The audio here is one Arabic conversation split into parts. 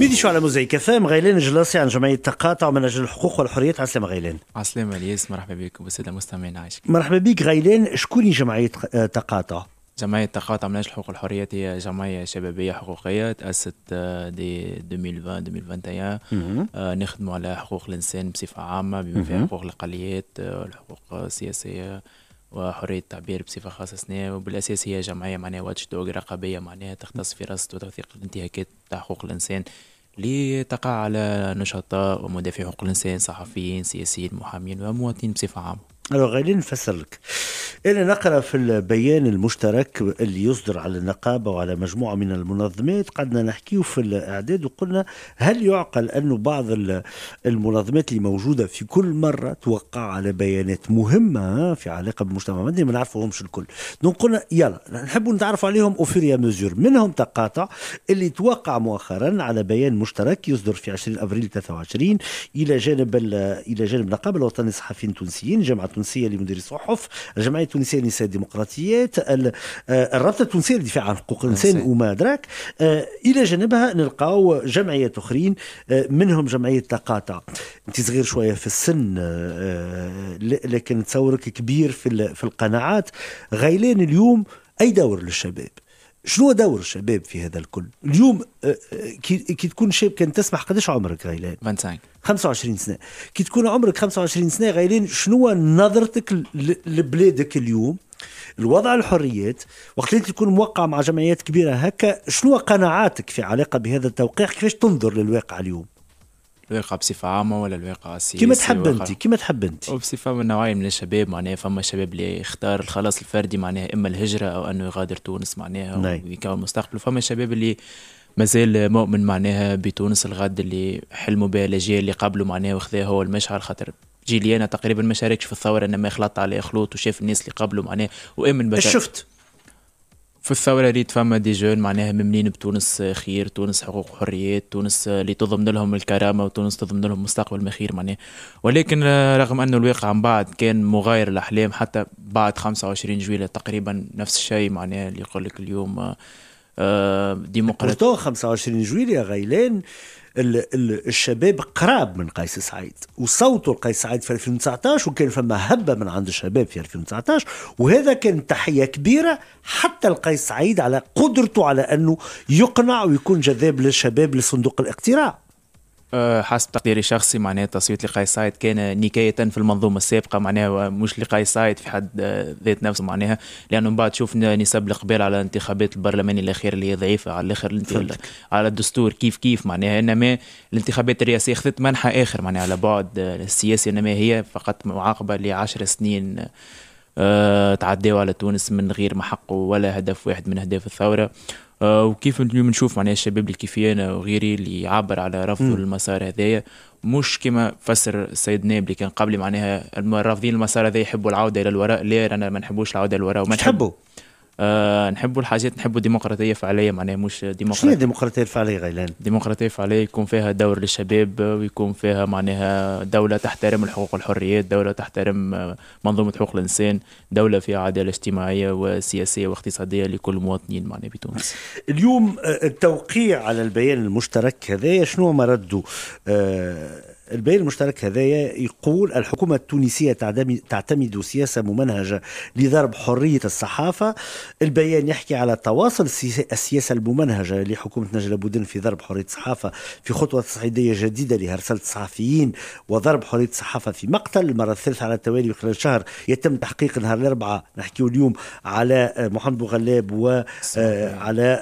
ميدي على موزيكا فام غيلان الجلاصي عن جمعيه تقاطع من اجل الحقوق والحريات عسلامة غيلان عسلامة الياس مرحبا بك وبالساده المستمعين عايشك مرحبا بك غيلان شكون هي جمعيه آه، تقاطع؟ جمعية تقاطع من أجل الحقوق والحريات هي جمعية شبابية حقوقية تأسست آه، دي 2020-2021 آه، نخدموا على حقوق الإنسان بصفة عامة بما فيها حقوق الأقليات الحقوق السياسية وحرية التعبير بصفة خاصة سنة وبالأساس هي جمعية معناها واتش دوغ رقابية معناها تختص في رصد وتوثيق الانتهاكات تاع حقوق الإنسان اللي تقع على نشطاء ومدافعي حقوق الإنسان صحفيين سياسيين محامين ومواطنين بصفة عامة غادي نفسر لك أنا نقرأ في البيان المشترك اللي يصدر على النقابة وعلى مجموعة من المنظمات قعدنا نحكيه في الإعداد وقلنا هل يعقل أنه بعض المنظمات اللي موجودة في كل مرة توقع على بيانات مهمة في علاقة بالمجتمع المدني ما نعرفوهمش الكل دونك قلنا يلا نحبوا نتعرفوا عليهم اوفيريا مزور منهم تقاطع اللي توقع مؤخرا على بيان مشترك يصدر في 20 أبريل 23 إلى جانب إلى جانب النقابة الوطنية الصحفيين التونسيين جامعة التونسيه لمدير الصحف الجمعيه التونسيه للنساء الديمقراطيات آه، الرابطه التونسيه للدفاع عن حقوق الانسان وما ادراك آه، الى جانبها نلقاو جمعيات اخرين آه، منهم جمعيه تقاطع انت صغير شويه في السن لكن تصورك كبير في القناعات غيلان اليوم اي دور للشباب شنو دور الشباب في هذا الكل؟ اليوم آه، آه، كي, كي تكون شاب كان تسمح قداش عمرك غيلان؟ 25 25 سنه، كي تكون عمرك 25 سنه غيلان شنو نظرتك لبلادك اليوم؟ الوضع الحريات وقت اللي تكون موقع مع جمعيات كبيره هكا شنو قناعاتك في علاقه بهذا التوقيع كيفاش تنظر للواقع اليوم؟ الواقع بصفه عامه ولا الواقع السياسي كما تحب انت كما تحب انت وبصفه من نوعيه من الشباب معناها فما شباب اللي يختار الخلاص الفردي معناها اما الهجره او انه يغادر تونس معناها نعم. ويكون مستقبله فما شباب اللي مازال مؤمن معناها بتونس الغد اللي حلموا بها الاجيال اللي قبله معناها وخذاه هو المشعل خاطر جيلي انا تقريبا ما شاركش في الثوره انما خلطت عليه خلوط وشاف الناس اللي قبله معناها وامن بشر شفت في الثورة ريت فما دي جون معناها مملين بتونس خير تونس حقوق حريات تونس اللي تضمن لهم الكرامة وتونس تضمن لهم مستقبل مخير معناها ولكن رغم أنه الواقع من بعد كان مغاير الأحلام حتى بعد 25 جويلة تقريبا نفس الشيء معناها اللي يقول لك اليوم آه، ديمقراطية 25 يا غيلان الشباب قراب من قيس سعيد وصوته لقيس سعيد في 2019 وكان فما هبه من عند الشباب في 2019 وهذا كان تحيه كبيره حتى لقيس سعيد على قدرته على انه يقنع ويكون جذاب للشباب لصندوق الاقتراع أه، حسب تقديري الشخصي معناها تصويت لقاي سايد كان نكاية في المنظومة السابقة معناها مش لقاي سايد في حد ذات نفسه معناها لأنه من بعد شفنا نسب الإقبال على الانتخابات البرلمانية الأخيرة اللي هي ضعيفة على الآخر على الدستور كيف كيف معناها إنما الانتخابات الرئاسية أخذت منحى آخر معناها على بعد السياسي إنما هي فقط معاقبة لعشر سنين أه، تعداوا على تونس من غير ما حقوا ولا هدف واحد من أهداف الثورة آه، وكيف اليوم نشوف معناها الشباب اللي كيفي انا وغيري اللي يعبر على رفضه للمسار هذايا مش كما فسر السيد ناب اللي كان قبلي معناها رافضين المسار هذا يحبوا العوده الى الوراء لا انا ما نحبوش العوده الوراء وما نحبوا آه نحبوا الحاجات نحبوا ديمقراطيه فعاليه معناها مش ديمقراطيه شنو الديمقراطيه الفعاليه غيلان؟ ديمقراطيه فعليه يكون فيها دور للشباب ويكون فيها معناها دوله تحترم الحقوق والحريات دوله تحترم منظومه حقوق الانسان دوله فيها عداله اجتماعيه وسياسيه واقتصاديه لكل المواطنين معناها بتونس اليوم آه، التوقيع على البيان المشترك هذا شنو مرده آه البيان المشترك هذايا يقول الحكومة التونسية تعتمد سياسة ممنهجة لضرب حرية الصحافة البيان يحكي على تواصل السياسة الممنهجة لحكومة نجلة بودن في ضرب حرية الصحافة في خطوة تصعيدية جديدة لهرسلة الصحفيين وضرب حرية الصحافة في مقتل المرة الثالثة على التوالي خلال شهر يتم تحقيق نهار الأربعاء نحكيه اليوم على آه، محمد بوغلاب وعلى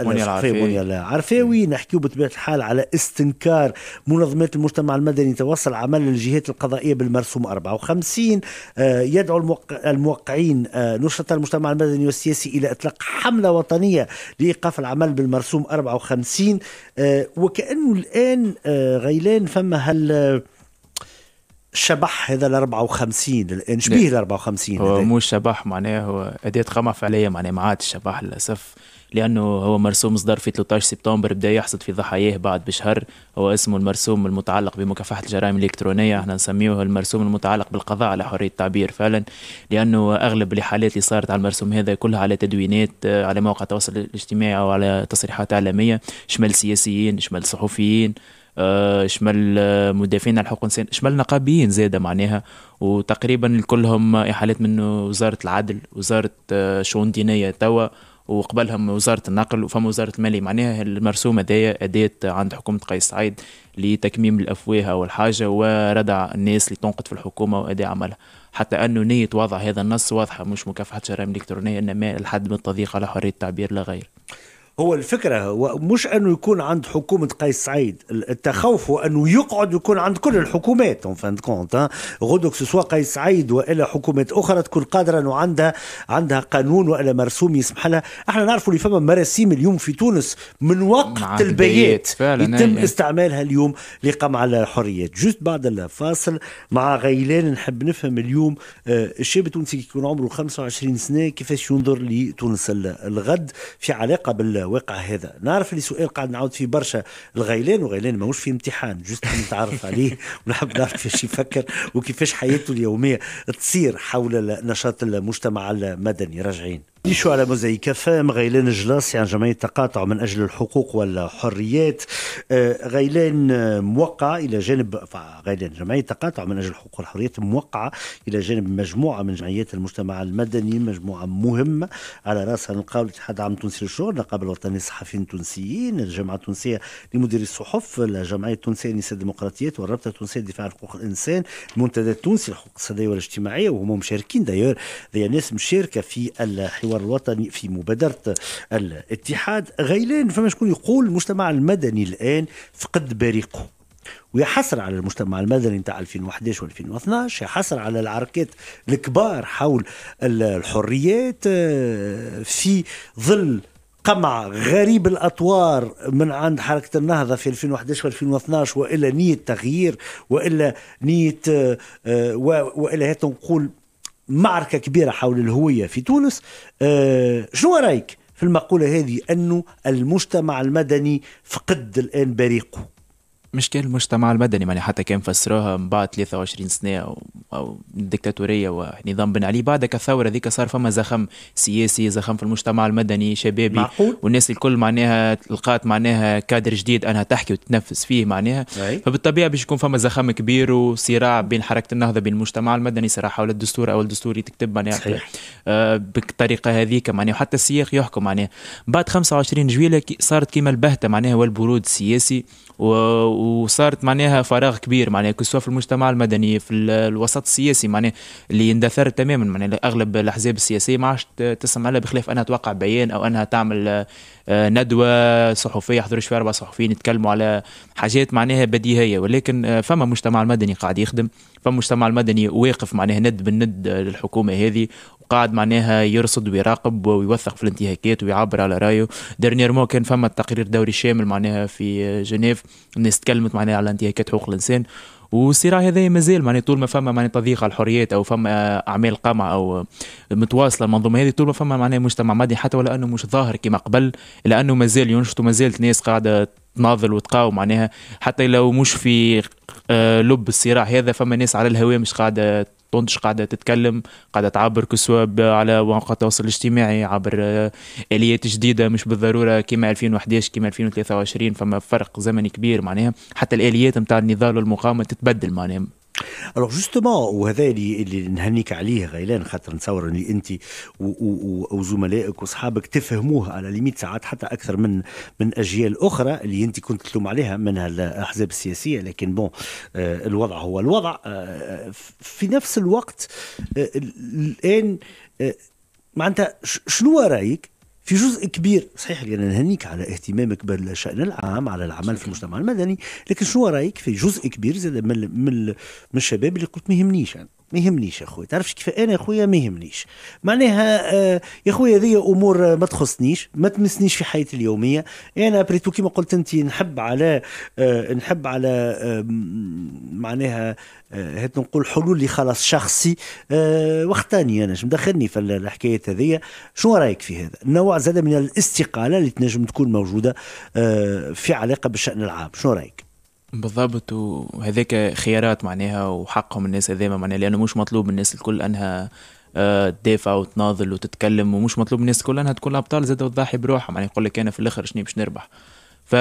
آه، الصحفي منيا العرفاوي نحكيه بطبيعة الحال على استنكار منظمات المجتمع المدني وصل عمل الجهات القضائية بالمرسوم 54 آه، يدعو الموقعين آه، نشرة المجتمع المدني والسياسي إلى إطلاق حملة وطنية لإيقاف العمل بالمرسوم 54 آه، وكأنه الآن غيلان فما هال شبح هذا ال 54 الان يعني شبيه ال 54 هو مو شبح معناه هو أداة قمع فعلية معناه ما عاد شبح للأسف لأنه هو مرسوم صدر في 13 سبتمبر بدا يحصد في ضحاياه بعد بشهر هو اسمه المرسوم المتعلق بمكافحة الجرائم الإلكترونية احنا نسميه المرسوم المتعلق بالقضاء على حرية التعبير فعلا لأنه أغلب الحالات اللي صارت على المرسوم هذا كلها على تدوينات آه، على مواقع التواصل الاجتماعي أو على تصريحات إعلامية شمال سياسيين شمال صحفيين آه، شمال آه، مدافعين على حقوق الانسان شمال نقابيين زاده معناها وتقريبا كلهم احالات من وزاره العدل وزاره آه، شؤون دينيه توا وقبلهم وزارة النقل وفما وزارة المالية معناها المرسوم هذايا أداة عند حكومة قيس سعيد لتكميم الأفواه والحاجه وردع الناس اللي تنقد في الحكومة وأداء عملها حتى أنه نية وضع هذا النص واضحة مش مكافحة شرائم إلكترونية إنما الحد من التضييق على حرية التعبير لا غير هو الفكرة هو مش أنه يكون عند حكومة قيس سعيد التخوف هو أنه يقعد يكون عند كل الحكومات اون فان كونت غدوك سوا قيس سعيد وإلى حكومات أخرى تكون قادرة أنه عندها عندها قانون وإلى مرسوم يسمح لها احنا نعرفوا اللي فما مراسيم اليوم في تونس من وقت البيات يتم أي. استعمالها اليوم لقمع على الحريات جوست بعد الفاصل مع غيلان نحب نفهم اليوم آه، الشاب التونسي يكون عمره 25 سنة كيفاش ينظر لتونس الغد في علاقة بال الواقع هذا نعرف اللي سؤال قاعد نعاود فيه برشا الغيلان وغيلان ماهوش في امتحان جست نتعرف عليه ونحب نعرف كيفاش يفكر وكيفاش حياته اليوميه تصير حول نشاط المجتمع المدني راجعين نشو على موزايك فام غيلان الجلاصي يعني عن جمعية تقاطع من أجل الحقوق والحريات آه، غيلان موقع إلى جانب غيلان جمعية تقاطع من أجل الحقوق والحريات موقعة إلى جانب مجموعة من جمعيات المجتمع المدني مجموعة مهمة على رأسها نلقاو الاتحاد العام التونسي للشغل النقابة الوطنية للصحفيين التونسيين الجامعة التونسية لمدير الصحف الجمعية التونسية للنساء الديمقراطيات والرابطة التونسية للدفاع عن حقوق الإنسان المنتدى التونسي للحقوق الاقتصادية والاجتماعية وهم مشاركين دايور ناس مشاركة في الحوار المحور الوطني في مبادرة الاتحاد غيلان فما شكون يقول المجتمع المدني الآن فقد بريقه ويحصر على المجتمع المدني نتاع 2011 و2012 يحصر على العركات الكبار حول الحريات آه، في ظل قمع غريب الاطوار من عند حركه النهضه في 2011 و2012 والا نيه تغيير والا نيه آه، والا هات نقول معركة كبيرة حول الهوية في تونس آه، شنو رأيك في المقولة هذه أنه المجتمع المدني فقد الآن بريقه مش كان المجتمع المدني يعني حتى كان فسروها من بعد 23 سنه او, أو ونظام بن علي بعد كثورة ذيك صار فما زخم سياسي زخم في المجتمع المدني شبابي معقول. والناس الكل معناها لقات معناها كادر جديد انها تحكي وتتنفس فيه معناها أي. فبالطبيعه باش يكون فما زخم كبير وصراع بين حركه النهضه بين المجتمع المدني صراع حول الدستور او الدستور تكتب معناها صحيح. آه بالطريقه هذيك معناها وحتى السياق يحكم معناها بعد 25 جويلة صارت كيما البهتة معناها والبرود السياسي و... وصارت معناها فراغ كبير معناها سواء في المجتمع المدني في الوسط السياسي معناها اللي اندثر تماما معناها اغلب الاحزاب السياسيه ما عادش تسمع لها بخلاف انها توقع بيان او انها تعمل آه، ندوه صحفيه يحضروش فيها اربع صحفيين يتكلموا على حاجات معناها بديهيه ولكن آه، فما مجتمع المدني قاعد يخدم فما مجتمع المدني واقف معناها ند بالند آه، للحكومه هذه قاعد معناها يرصد ويراقب ويوثق في الانتهاكات ويعبر على رايه مو كان فما تقرير دوري شامل معناها في جنيف الناس تكلمت معناها على انتهاكات حقوق الانسان والصراع هذا مازال معناها طول ما فما معناها تضييق على الحريات او فما اعمال قمع او متواصله المنظومه هذه طول ما فما معناها مجتمع مدني حتى ولا انه مش ظاهر كما قبل الا انه مازال ينشط ومازالت ناس قاعده تناضل وتقاوم معناها حتى لو مش في آه، لب الصراع هذا فما ناس على الهواء مش قاعده تنضج قاعده تتكلم قاعده تعبر كسوا على مواقع التواصل الاجتماعي عبر اليات جديده مش بالضروره كيما 2011 كيما 2023 فما فرق زمني كبير معناها حتى الاليات نتاع النضال والمقاومه تتبدل معناها الوغ جوستومون وهذا اللي اللي نهنيك عليه غيلان خاطر نتصور اللي انت وزملائك واصحابك تفهموه على ليميت ساعات حتى اكثر من من اجيال اخرى اللي انت كنت تلوم عليها منها الاحزاب السياسيه لكن بون آه، الوضع هو الوضع آه، في نفس الوقت آه، الان معناتها شنو رايك في جزء كبير صحيح أنا نهنيك على اهتمامك بالشأن العام على العمل في المجتمع المدني لكن شنو رأيك في جزء كبير زاد من من الشباب اللي قلت ما يهمنيش أنا يعني. ما يهمنيش يا خويا تعرفش كيف انا يا خويا ما يهمنيش معناها آه، يا خويا هذه امور ما تخصنيش ما تمسنيش في حياتي اليوميه انا بريتو كيما قلت انت نحب على آه، نحب على آه، معناها هات نقول حلول لي خلاص شخصي آه وقتاني انا مدخلني في الحكايه هذه شنو رايك في هذا نوع زاد من الاستقاله اللي تنجم تكون موجوده في علاقه بالشان العام شنو رايك بالضبط وهذاك خيارات معناها وحقهم الناس هذيما معناها لانه مش مطلوب من الناس الكل انها آه، تدافع وتناضل وتتكلم ومش مطلوب من الناس الكل انها تكون ابطال زاد وتضحي بروحها معناها يعني يقول لك انا في الاخر شنو باش نربح ف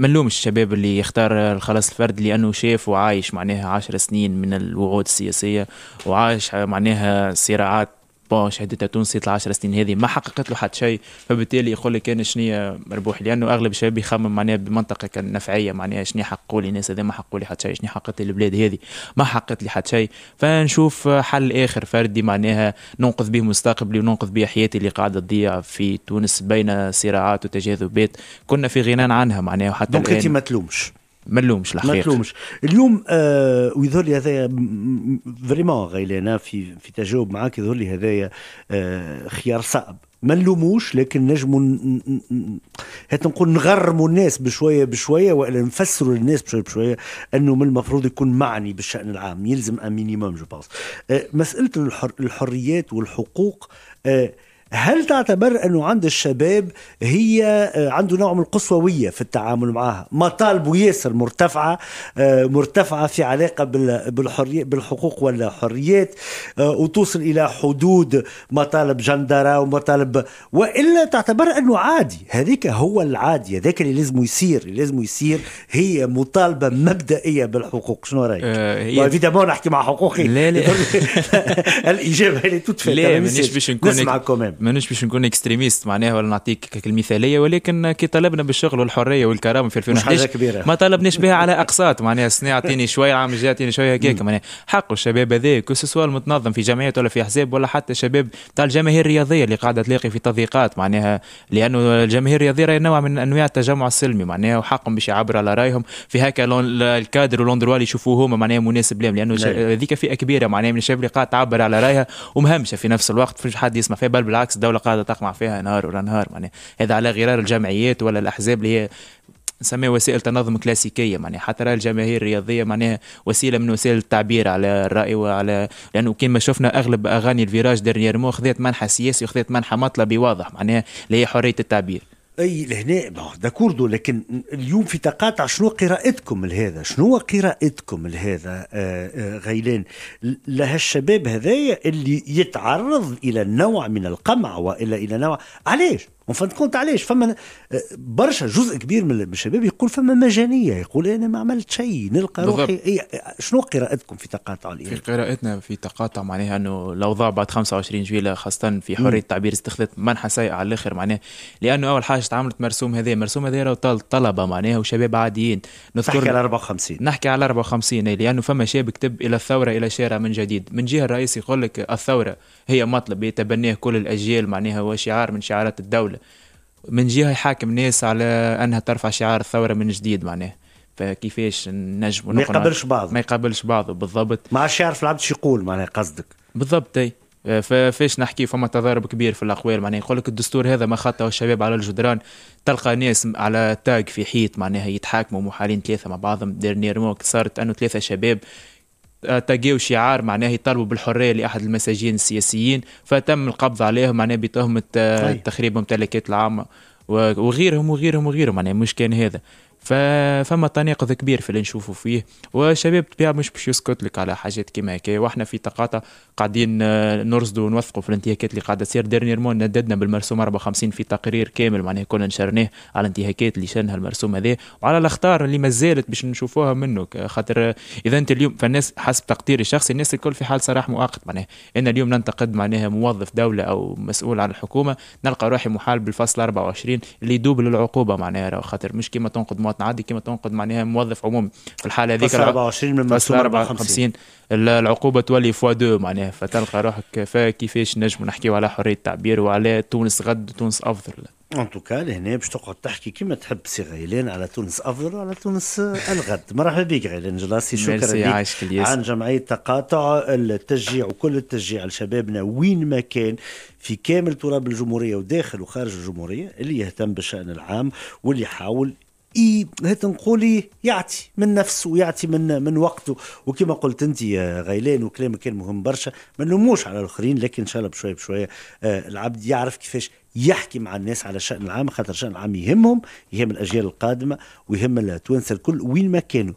نلومش الشباب اللي يختار الخلاص الفرد لانه شاف وعايش معناها عشر سنين من الوعود السياسيه وعايش معناها صراعات بون شهادتها تونسي 10 سنين هذه ما حققت له حتى شيء فبالتالي يقول لك انا شنو مربوح لانه اغلب الشباب يخمم معناها بمنطقه النفعيه معناها شنو حقوا لي الناس هذا ما حقوا لي حتى شيء شنو حققت لي البلاد هذه ما حققت لي حتى شيء فنشوف حل اخر فردي معناها ننقذ به مستقبلي وننقذ به حياتي اللي قاعده تضيع في تونس بين صراعات وتجاذبات كنا في غنى عنها معناها حتى دونك انت ما تلومش ما نلومش الحقيقه ما تلومش اليوم آه ويظهر لي هذايا فريمون غيلانا في في تجاوب معاك يظهر لي هذايا آه خيار صعب ما نلوموش لكن نجموا هات نقول نغرموا الناس بشويه بشويه والا نفسروا للناس بشويه بشويه انه من المفروض يكون معني بالشان العام يلزم ان مينيموم جو باس مساله الحر الحريات والحقوق آه هل تعتبر أنه عند الشباب هي آه، عنده نوع من القسووية في التعامل معها مطالبه ياسر مرتفعة آه، مرتفعة في علاقة بالحرية بالحقوق والحريات آه، وتوصل إلى حدود مطالب جندرة ومطالب وإلا تعتبر أنه عادي هذيك هو العادي هذاك اللي لازم يصير اللي لازم يصير هي مطالبة مبدئية بالحقوق شنو رأيك؟ آه هي... نحكي مع حقوقي لا لا الإجابة اللي تتفهم لا مانيش باش نكون نسمع مانيش باش نكون اكستريميست معناها ولا نعطيك المثاليه ولكن كي طلبنا بالشغل والحريه والكرامه في 2011 ما طلبناش بها على اقساط معناها السنه اعطيني شويه العام الجاي اعطيني شويه هكاك معناها حق الشباب هذاك سواء المتنظم في جمعيات ولا في احزاب ولا حتى الشباب تاع الجماهير الرياضيه اللي قاعده تلاقي في تضييقات معناها لانه الجماهير الرياضيه نوع من انواع التجمع السلمي معناها وحقهم باش يعبر على رايهم في هكا الكادر ولوندروا اللي يشوفوه هما معناها مناسب لهم لانه نعم. هذيك فئه كبيره معناها من الشباب اللي قاعد تعبر على رايها ومهمشه في نفس الوقت في حد يسمع فيها بل بالعكس بالعكس الدوله قاعده تقمع فيها نهار ورا نهار معناها هذا على غرار الجمعيات ولا الاحزاب اللي هي نسميها وسائل تنظم كلاسيكيه معناها حتى راه الجماهير الرياضيه معناها وسيله من وسائل التعبير على الراي وعلى لانه كما شفنا اغلب اغاني الفيراج مو خذات منحى سياسي وخذات منحى مطلبي واضح معناها اللي هي حريه التعبير اي لهنا داكوردو لكن اليوم في تقاطع شنو قراءتكم لهذا؟ شنو قراءتكم لهذا آه، آه، غيلان؟ لهالشباب هذايا اللي يتعرض الى نوع من القمع والى الى نوع علاش؟ اون فان كونت علاش فما آه، برشا جزء كبير من الشباب يقول فما مجانيه يقول انا ما عملت شيء نلقى روحي روحي إيه، شنو قراءتكم في تقاطع في قراءتنا في تقاطع معناها انه الاوضاع بعد 25 جويله خاصه في حريه التعبير استخدمت منحى سيئه على الاخر معناها لانه اول حاجه تعملت مرسوم هذا مرسوم هذا طلبه معناها وشباب عاديين نذكر نحكي على 54 نحكي على 54 إيه، لانه فما شاب كتب الى الثوره الى شارع من جديد من جهه الرئيس يقول لك الثوره هي مطلب يتبناه كل الاجيال معناها هو شعار من شعارات الدوله من جهه يحاكم ناس على انها ترفع شعار الثوره من جديد معناه فكيفاش نجم ما يقابلش بعض ما يقابلش بعضه بالضبط ما عادش يعرف العبد شو يقول معناها قصدك بالضبط اي فاش نحكي فما تضارب كبير في الاقوال معناها يقول لك الدستور هذا ما خطه الشباب على الجدران تلقى ناس على تاج في حيط معناها يتحاكموا محالين ثلاثه مع بعضهم نيرموك صارت انه ثلاثه شباب آه، تلقاو شعار معناه يطالبوا بالحريه لاحد المساجين السياسيين فتم القبض عليهم معناه بتهمه آه، طيب. تخريب الممتلكات العامه وغيرهم وغيرهم وغيرهم معناه مش كان هذا فما تناقض كبير في اللي نشوفوا فيه والشباب بطبيعه مش باش يسكت لك على حاجات كيما هكا واحنا في تقاطع قاعدين آه، نرصدوا ونوثقوا في الانتهاكات اللي قاعده تصير ديرنيرمون نددنا بالمرسوم 54 في تقرير كامل معناها كنا نشرناه على الانتهاكات اللي شنها المرسوم هذا وعلى الاخطار اللي ما زالت باش نشوفوها منه آه، خاطر آه، اذا انت اليوم فالناس حسب تقديري الشخصي الناس الكل في حال صراح مؤقت معناها انا اليوم ننتقد معناها موظف دوله او مسؤول عن الحكومه نلقى روحي محال بالفصل 24 اللي يدوب للعقوبه معناها خاطر مش كيما تنقد مواطن عادي كما تنقد معناها موظف عمومي في الحاله هذيك 24 من 54 العقوبه تولي فوا دو معناها فتلقى روحك فكيفاش نجم نحكيو على حريه التعبير وعلى تونس غد تونس افضل ان توكا لهنا باش تقعد تحكي كما تحب سي غيلان على تونس افضل وعلى تونس الغد مرحبا بك غيلان جلاسي شكرا لك عن جمعيه تقاطع التشجيع وكل التشجيع لشبابنا وين ما كان في كامل تراب الجمهوريه وداخل وخارج الجمهوريه اللي يهتم بالشان العام واللي يحاول تنقولي يعطي من نفسه ويعطي من من وقته وكما قلت انت يا غيلان وكلامك كان مهم برشا ما نلوموش على الاخرين لكن ان شاء الله بشويه بشويه آه، العبد يعرف كيفاش يحكي مع الناس على الشان العام خاطر الشان العام يهمهم يهم الاجيال القادمه ويهم التوانسه الكل وين ما كانوا